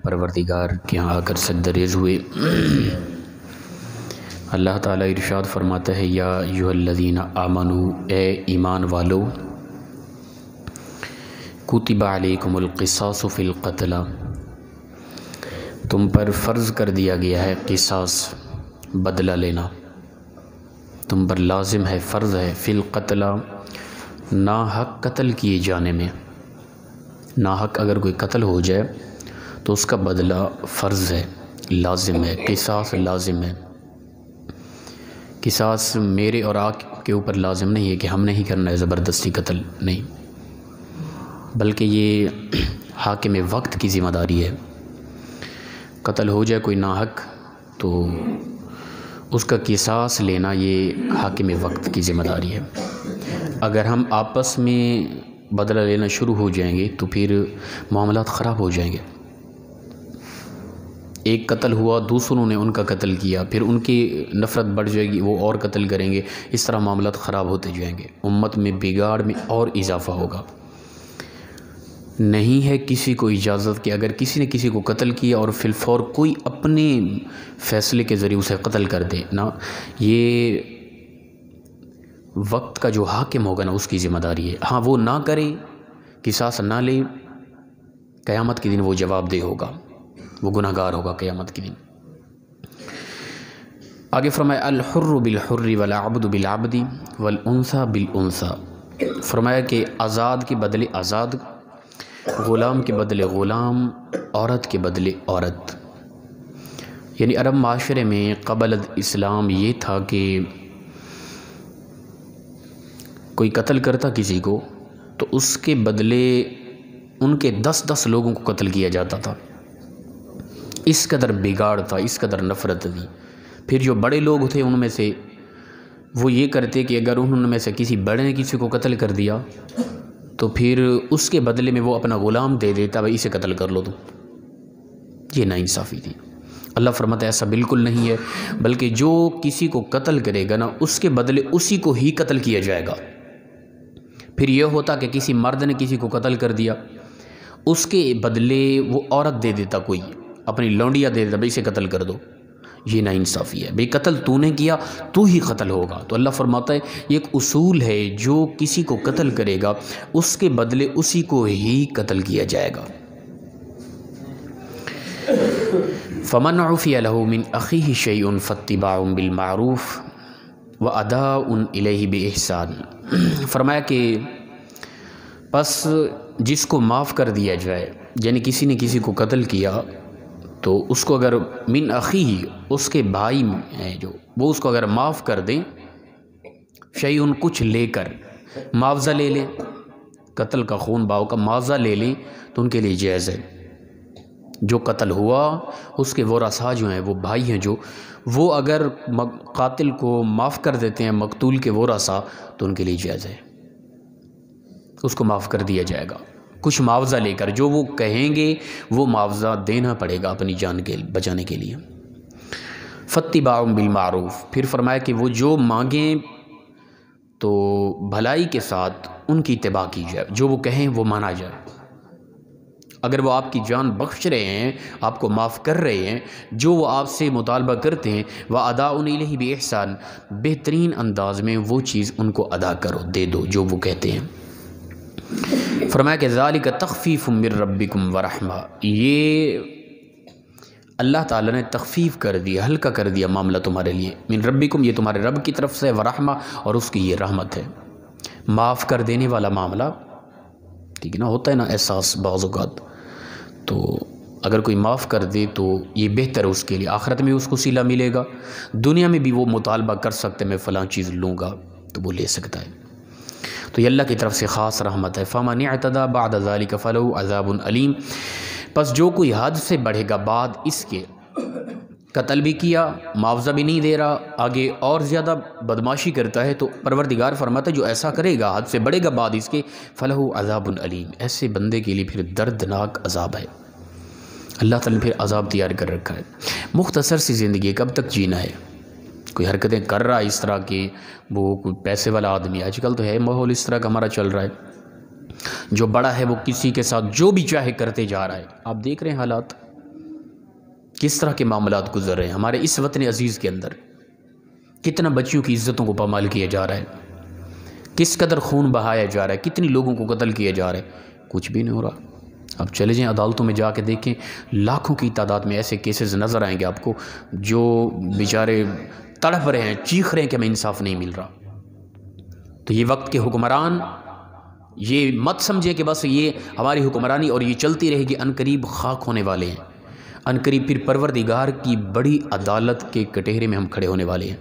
परवरदिगार के यहाँ आकर सदरेज हुए अल्लाह ताला इरशाद फरमाता है या यूहल्लिन आमनु ए ईमान वालो कुतिबा अलैकुमक़सासफ़िलकतला तुम पर फ़र्ज़ कर दिया गया है किसास बदला लेना तुम पर लाजिम है फ़र्ज़ है फ़िलकतला ना हक कत्ल किए जाने में ना हक अगर कोई कत्ल हो जाए तो उसका बदला फ़र्ज़ है लाजिम है किसास लाजिम है किसास मेरे और आग के ऊपर लाजिम नहीं है कि हम नहीं करना है ज़बरदस्ती कत्ल नहीं बल्कि ये हाकिम वक्त की ज़िम्मेदारी है कत्ल हो जाए कोई नाहक तो उसका किसास लेना ये हाकिम वक्त की ज़िम्मेदारी है अगर हम आपस में बदला लेना शुरू हो जाएंगे तो फिर मामला ख़राब हो जाएंगे एक कत्ल हुआ दूसरों ने उनका कत्ल किया फिर उनकी नफ़रत बढ़ जाएगी वो और कत्ल करेंगे इस तरह मामला ख़राब होते जाएंगे उम्मत में बिगाड़ में और इजाफ़ा होगा नहीं है किसी को इजाज़त कि अगर किसी ने किसी को कत्ल किया और फिलफौर कोई अपने फ़ैसले के ज़रिए उसे कत्ल कर दे ना ये वक्त का जो हाकिम होगा ना उसकी ज़िम्मेदारी है हाँ वो ना करे किसास ना ले क़यामत के दिन वो दे होगा वो गुनागार होगा क़यामत के दिन आगे फरमाया अलहर्र बिलहर्री वला अबद बिलाबदी वल उनसा बिल उनसा फरमाया कि आज़ाद के बदले आज़ाद ग़ुलाम के बदले ग़ुलाम औरत के बदले औरत यानी अरब माशरे में कबल इस्लाम ये था कि कोई कत्ल करता किसी को तो उसके बदले उनके दस दस लोगों को कत्ल किया जाता था इस कदर बिगाड़ था इस कदर नफ़रत थी फिर जो बड़े लोग थे उनमें से वो ये करते कि अगर उनमें से किसी बड़े ने किसी को कत्ल कर दिया तो फिर उसके बदले में वो अपना ग़ुलाम दे देता भाई इसे कत्ल कर लो तुम ये नाइंसाफ़ी थी अल्लाह फरमाता ऐसा बिल्कुल नहीं है बल्कि जो किसी को कत्ल करेगा ना उसके बदले उसी को ही कत्ल किया जाएगा फिर यह होता कि किसी मर्द ने किसी को कत्ल कर दिया उसके बदले वो औरत दे देता कोई अपनी लौंडिया दे देता भाई इसे कत्ल कर दो ये ना इंसाफ़ी है भाई कत्ल तूने किया तो ही कत्ल होगा तो अल्लाह फरमाता है ये एक उसूल है जो किसी को कत्ल करेगा उसके बदले उसी को ही कत्ल किया जाएगा फमन आरूफी अलहमिन अखी फती फ़तबाउम बिलमूफ व अदा उन इलेही फरमाया कि बस जिसको माफ़ कर दिया जाए यानी किसी ने किसी को कत्ल किया तो उसको अगर मिन अखी उसके भाई हैं जो वो उसको अगर माफ़ कर दें शही उन कुछ लेकर मुआवजा ले लें कत्ल का खून बाव का मुआवजा ले लें तो उनके लिए जायज़ है जो कत्ल हुआ उसके वो रसा जो हैं वो भाई हैं जो वो अगर कातिल को माफ़ कर देते हैं मकतूल के वो रसा तो उनके लिए जायज़ है उसको माफ़ कर दिया जाएगा कुछ मुआवजा लेकर जो वो कहेंगे वो मुआवजा देना पड़ेगा अपनी जान के बचाने के लिए फ़तिबाम बिलमारूफ़ फिर फरमाया कि वो जो मांगें तो भलाई के साथ उनकी तबाह की जाए जो वो कहें वो माना जाए अगर वो आपकी जान बख्श रहे हैं आपको माफ़ कर रहे हैं जो वो आपसे मुतालबा करते हैं वह अदा उन्हीं भी एहसान बेहतरीन अंदाज में वो चीज़ उनको अदा करो दे दो जो वो कहते हैं फरमाया कि ज़ालिक तखफ़ीफ़ रबी रब्बिकुम वरहमा ये अल्लाह ताला ने तखफ़ीफ़ कर दिया हल्का कर दिया मामला तुम्हारे लिए मिन कम ये तुम्हारे रब की तरफ से वरहमा और उसकी ये रहमत है माफ़ कर देने वाला मामला ठीक है ना होता है ना एहसास बाज़ात तो अगर कोई माफ़ कर दे तो ये बेहतर है उसके लिए आखिरत में उसको सिला मिलेगा दुनिया में भी वो मुतालबा कर सकते मैं फ़लाँ चीज़ लूँगा तो वो ले सकता है तो ये अल्लाह की तरफ से ख़ास रहमत है फ़मन अतदा बाद अजाली का फ़लो अजाबलीम बस जो कोई हद से बढ़ेगा बाद इसके कत्ल भी किया मुआवजा भी नहीं दे रहा आगे और ज़्यादा बदमाशी करता है तो परवरदिगार फरमाता है जो ऐसा करेगा हद से बढ़ेगा बाद इसके फ़लह अज़ाबलीम ऐसे बंदे के लिए फिर दर्दनाक अजाब है अल्लाह तला ने फिर अजाब तैयार कर रखा है मुख्तसर सी ज़िंदगी कब तक जीना है कोई हरकतें कर रहा है इस तरह की वो कोई पैसे वाला आदमी आजकल तो है माहौल इस तरह का हमारा चल रहा है जो बड़ा है वो किसी के साथ जो भी चाहे करते जा रहा है आप देख रहे हैं हालात किस तरह के मामला गुजर रहे हैं हमारे इस वतन अजीज़ के अंदर कितना बच्चियों की इज़्ज़तों को पामाल किया जा रहा है किस कदर खून बहाया जा रहा है कितने लोगों को कत्ल किया जा रहा है कुछ भी नहीं हो रहा आप चले जाएं अदालतों में जा के देखें लाखों की तादाद में ऐसे केसेस नज़र आएंगे आपको जो बेचारे तड़फ रहे हैं चीख रहे हैं कि हमें इंसाफ नहीं मिल रहा तो ये वक्त के हुक्मरान ये मत समझें कि बस ये हमारी हुक्मरानी और ये चलती रहेगी अनकरीब खाक होने वाले हैं अनकरीब फिर परवरदिगार की बड़ी अदालत के कटहरे में हम खड़े होने वाले हैं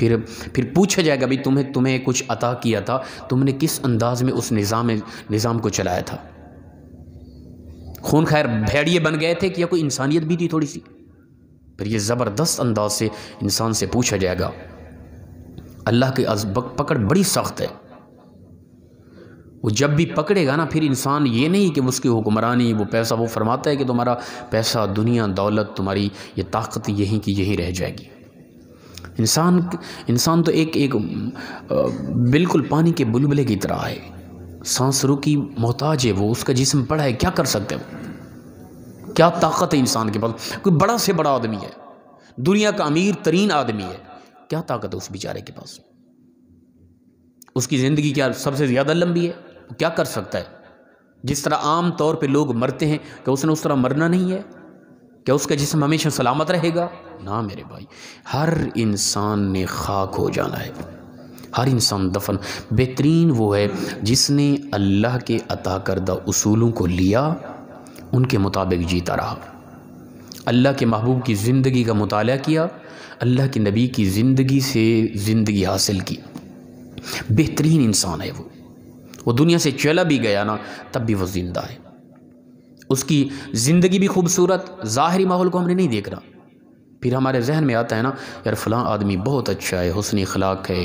फिर फिर पूछा जाएगा भाई तुम्हें तुम्हें कुछ अता किया था तुमने किस अंदाज में उस निज़ाम निज़ाम को चलाया था खून खैर भेड़िए बन गए थे कि या कोई इंसानियत भी थी थोड़ी सी फिर ये ज़बरदस्त अंदाज से इंसान से पूछा जाएगा अल्लाह की पकड़ बड़ी सख्त है वो जब भी पकड़ेगा ना फिर इंसान ये नहीं कि उसकी हुक्मरानी वो पैसा वो फरमाता है कि तुम्हारा पैसा दुनिया दौलत तुम्हारी ये ताकत यहीं की यहीं रह जाएगी इंसान इंसान तो एक एक बिल्कुल पानी के बुलबुले की तरह है सांस रुकी मोहताज है वो उसका जिसम पड़ा है क्या कर सकते हैं क्या ताकत है इंसान के पास कोई बड़ा से बड़ा आदमी है दुनिया का अमीर तरीन आदमी है क्या ताकत है उस बेचारे के पास उसकी ज़िंदगी क्या सबसे ज़्यादा लंबी है वो क्या कर सकता है जिस तरह आम तौर पे लोग मरते हैं क्या उसने उस तरह मरना नहीं है क्या उसका जिसम हमेशा सलामत रहेगा ना मेरे भाई हर इंसान ने खाक हो जाना है हर इंसान दफन बेहतरीन वो है जिसने अल्लाह के अता करदा उसूलों को लिया उनके मुताबिक जीता रहा अल्लाह के महबूब की ज़िंदगी का मताल किया अल्लाह के नबी की ज़िंदगी से ज़िंदगी हासिल की बेहतरीन इंसान है वो वो दुनिया से चला भी गया ना तब भी वो ज़िंदा है उसकी ज़िंदगी भी खूबसूरत ज़ाहरी माहौल को हमने नहीं देखना फिर हमारे जहन में आता है ना यार फ़लाँ आदमी बहुत अच्छा है हसन अखलाक है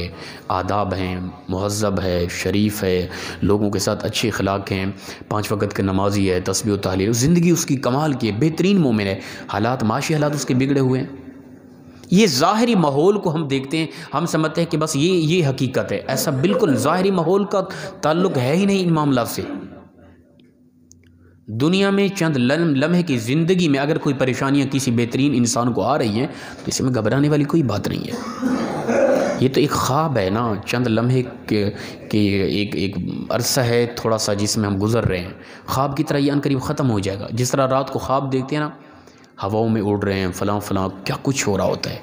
आदाब हैं महजब है शरीफ है लोगों के साथ अच्छे अखलाक हैं पाँच वक्त के नमाजी है तस्वीर तहलील ज़िंदगी उसकी कमाल की है बेहतरीन मोमिन है हालात माशी हालात उसके बिगड़े हुए हैं ये ज़ाहरी माहौल को हम देखते हैं हम समझते हैं कि बस ये ये हकीकत है ऐसा बिल्कुल ज़ाहरी माहौल का ताल्लुक है ही नहीं इन मामला से दुनिया में चंद लम्हे की ज़िंदगी में अगर कोई परेशानियाँ किसी बेहतरीन इंसान को आ रही हैं तो इसमें घबराने वाली कोई बात नहीं है ये तो एक ख्वाब है ना चंद लम्हे के, के एक एक अरसा है थोड़ा सा जिसमें हम गुजर रहे हैं ख्वाब की तरह ये अनकरीब ख़त्म हो जाएगा जिस तरह रात को ख्वाब देखते हैं ना हवाओं में उड़ रहे हैं फ़लाँ फ़लाँ क्या कुछ हो रहा होता है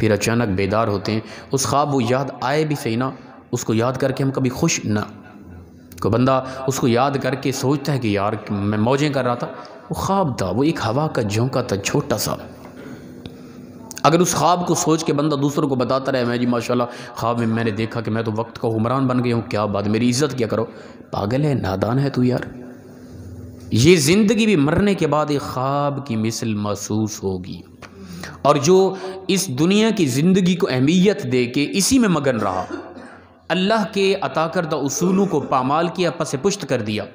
फिर अचानक बेदार होते हैं उस ख्वाब वो याद आए भी सही ना उसको याद करके हम कभी खुश ना को बंदा उसको याद करके सोचता है कि यार मैं मौजें कर रहा था वो ख्वाब था वो एक हवा का झोंका था छोटा सा अगर उस ख्वाब को सोच के बंदा दूसरों को बताता रहे मैं जी माशाल्लाह ख्वाब में मैंने देखा कि मैं तो वक्त का हुमरान बन गया हूँ क्या बात मेरी इज्जत क्या करो पागल है नादान है तू यार ये ज़िंदगी भी मरने के बाद एक ख्वाब की मिसल महसूस होगी और जो इस दुनिया की ज़िंदगी को अहमियत दे के इसी में मगन रहा अल्लाह के अता करदा उसूलों को पामाल किया पस पुश्त कर दिया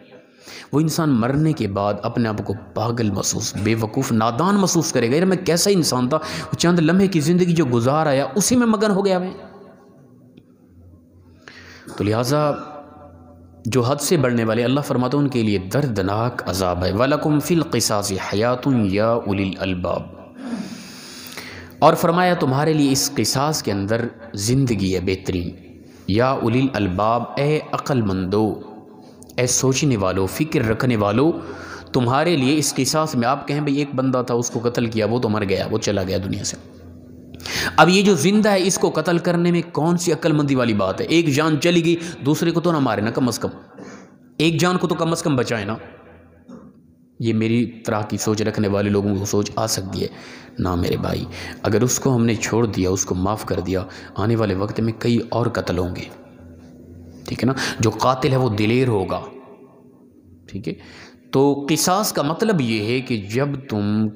वो इंसान मरने के बाद अपने आप को पागल महसूस बेवकूफ़ नादान महसूस करेगा यार मैं कैसा इंसान था चंद लम्हे की ज़िंदगी जो गुजार आया उसी में मगन हो गया मैं तो लिहाजा जो हद से बढ़ने वाले अल्लाह फरमाता उनके लिए दर्दनाक अजाब है वालकुम फ़िल क़िसास हयात या उलिल अलबाब और फरमाया तुम्हारे लिए इस किसास के अंदर ज़िंदगी है बेहतरीन या उलिल अलबाब ए अक्लमंदो ए सोचने वालों फ़िक्र रखने वालों तुम्हारे लिए इस किसास में आप कहें भाई एक बंदा था उसको कत्ल किया वो तो मर गया वो चला गया दुनिया से अब ये जो जिंदा है इसको कत्ल करने में कौन सी अक्लमंदी वाली बात है एक जान चली गई दूसरे को तो ना मारे ना कम अज़ कम एक जान को तो कम अज़ कम बचाए ना ये मेरी तरह की सोच रखने वाले लोगों को सोच आ सकती है ना मेरे भाई अगर उसको हमने छोड़ दिया उसको माफ़ कर दिया आने वाले वक्त में कई और कत्ल होंगे ठीक है ना जो कातिल है वो दिलेर होगा ठीक है तो किसास का मतलब ये है कि जब तुम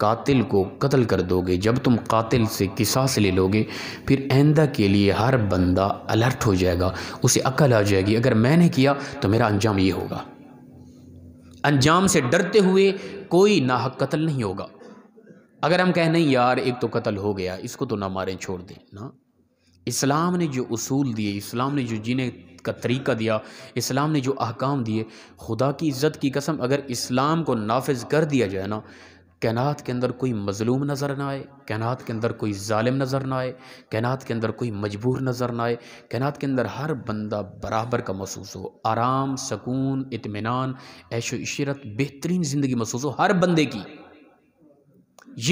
कातिल को कत्ल कर दोगे जब तुम कातिल से किसास ले लोगे फिर आइंदा के लिए हर बंदा अलर्ट हो जाएगा उसे अकल आ जाएगी अगर मैंने किया तो मेरा अंजाम ये होगा अंजाम से डरते हुए कोई नाहक कत्ल नहीं होगा अगर हम कहें नहीं यार एक तो कत्ल हो गया इसको तो ना मारें छोड़ दें ना इस्लाम ने जो उसूल दिए इस्लाम ने जो जीने का तरीका दिया इस्लाम ने जो अहकाम दिए खुदा की इज़्ज़त की कसम अगर इस्लाम को नाफिज कर दिया जाए ना कैनात के अंदर कोई मज़लूम नज़र ना आए कैनात के अंदर कोई ालिम नज़र ना आए कैनात के अंदर कोई मजबूर नज़र ना आए कैनात के अंदर हर बंदा बराबर का महसूस हो आराम सकून इतमान ऐशो इशरत बेहतरीन ज़िंदगी महसूस हो हर बंदे की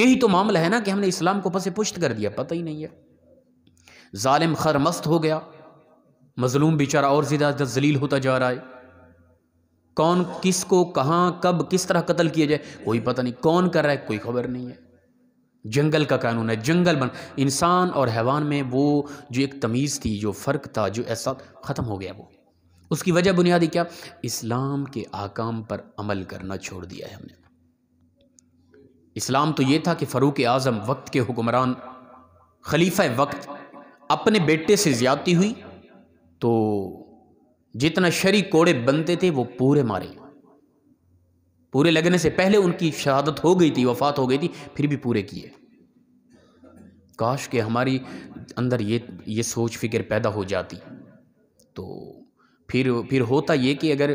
यही तो मामला है ना कि हमने इस्लाम को पसे पुष्ट कर दिया पता ही नहीं है ालिम खर मस्त हो गया मज़लूम बेचारा और ज़्यादा जलील होता जा रहा है कौन किस को कहाँ कब किस तरह कत्ल किया जाए कोई पता नहीं कौन कर रहा है कोई खबर नहीं है जंगल का कानून है जंगल बन इंसान और हैवान में वो जो एक तमीज़ थी जो फ़र्क था जो ऐसा ख़त्म हो गया वो उसकी वजह बुनियादी क्या इस्लाम के आकाम पर अमल करना छोड़ दिया है हमने इस्लाम तो ये था कि फ़रूक आज़म वक्त के हुक्मरान खलीफा वक्त अपने बेटे से ज़्यादती हुई तो जितना शरी कोड़े बनते थे वो पूरे मारे पूरे लगने से पहले उनकी शहादत हो गई थी वफात हो गई थी फिर भी पूरे किए काश के हमारी अंदर ये ये सोच फिक्र पैदा हो जाती तो फिर फिर होता ये कि अगर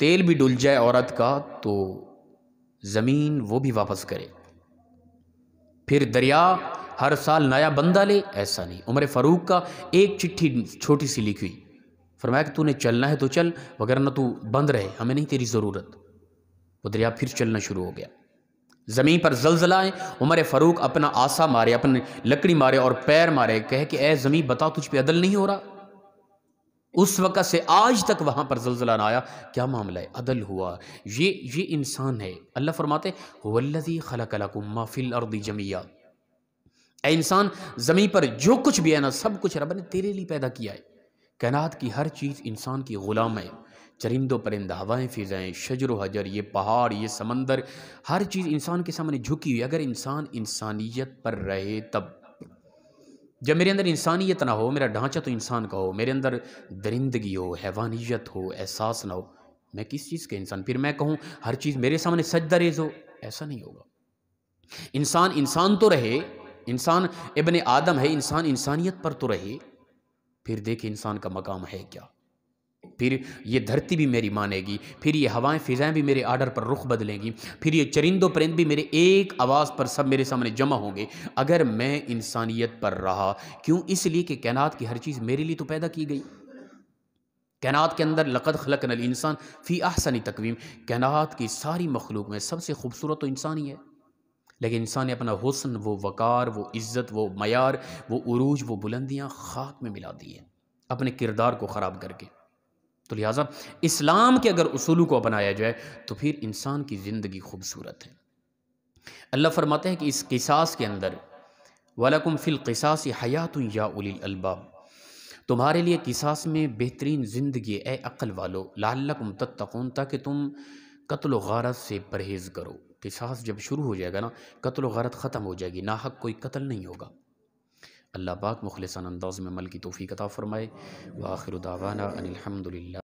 तेल भी डुल जाए औरत का तो ज़मीन वो भी वापस करे फिर दरिया हर साल नया बंदा ले ऐसा नहीं उम्र फ़ारूक का एक चिट्ठी छोटी सी लिखी फरमाया कि तूने चलना है तो चल वगैरह ना तू बंद रहे हमें नहीं तेरी ज़रूरत वो दरिया फिर चलना शुरू हो गया ज़मीन पर जलजला आए उमर फ़ारूक अपना आसा मारे अपने लकड़ी मारे और पैर मारे कहे कि ए ज़मीन बताओ तुझ पे अदल नहीं हो रहा उस वक़्त से आज तक वहाँ पर जलजला ना आया क्या मामला है अदल हुआ ये ये इंसान है अल्लाह फरमाते वल्लजी खलकलकुम फिल अर्दी जमिया ए इंसान ज़मीन पर जो कुछ भी है ना सब कुछ रब ने तेरे लिए पैदा किया है कैनात की हर चीज़ इंसान की ग़ुलाम है चरिंदो परिंद हवाएँ फ़िजाएँ शजर हजर ये पहाड़ ये समंदर हर चीज़ इंसान के सामने झुकी हुई अगर इंसान इंसानियत पर रहे तब जब मेरे अंदर इंसानियत ना हो मेरा ढांचा तो इंसान का हो मेरे अंदर दरिंदगी हो हैवानियत हो एहसास ना हो मैं किस चीज़ का इंसान फिर मैं कहूँ हर चीज़ मेरे सामने सच दरेज हो ऐसा नहीं होगा इंसान इंसान तो रहे इंसान इबन आदम है इंसान इंसानियत पर तो रहे फिर देखे इंसान का मकाम है क्या फिर ये धरती भी मेरी मानेगी फिर ये हवाएं फ़िज़ाएँ भी मेरे आर्डर पर रुख बदलेंगी फिर ये चरिंदो परिंद भी मेरे एक आवाज़ पर सब मेरे सामने जमा होंगे अगर मैं इंसानियत पर रहा क्यों इसलिए कि कैनात की हर चीज़ मेरे लिए तो पैदा की गई कैनात के अंदर लक़द खलक इंसान फ़ी आहसानी तकवीम कैनात की सारी मखलूक में सबसे खूबसूरत तो इंसान ही है लेकिन इंसान ने अपना हुसन वो वक़ार वो इज़्ज़त वो मैार वो उरूज वो बुलंदियाँ खाक में मिला दी है अपने किरदार को ख़राब करके तो लिहाजा इस्लाम के अगर उसूलों को अपनाया जाए तो फिर इंसान की ज़िंदगी खूबसूरत है अल्लाह फरमाते हैं कि इस किसास के अंदर वालकुम फ़िल किसास हयात या उलबाब तुम्हारे लिए किसास में बेहतरीन ज़िंदगी ए अक़ल वालो लालकुम तत्तकून ताकि तुम कत्ल गारत से परहेज़ करो सास जब शुरू हो जाएगा ना कत्ल गरत ख़त्म हो जाएगी ना हक कोई कत्ल नहीं होगा अल्लाह पाक मुखलसन अंदाज में मल की तोफ़ी कता फ़रमाए वाखिर दावाना अनिलहमदिल्ला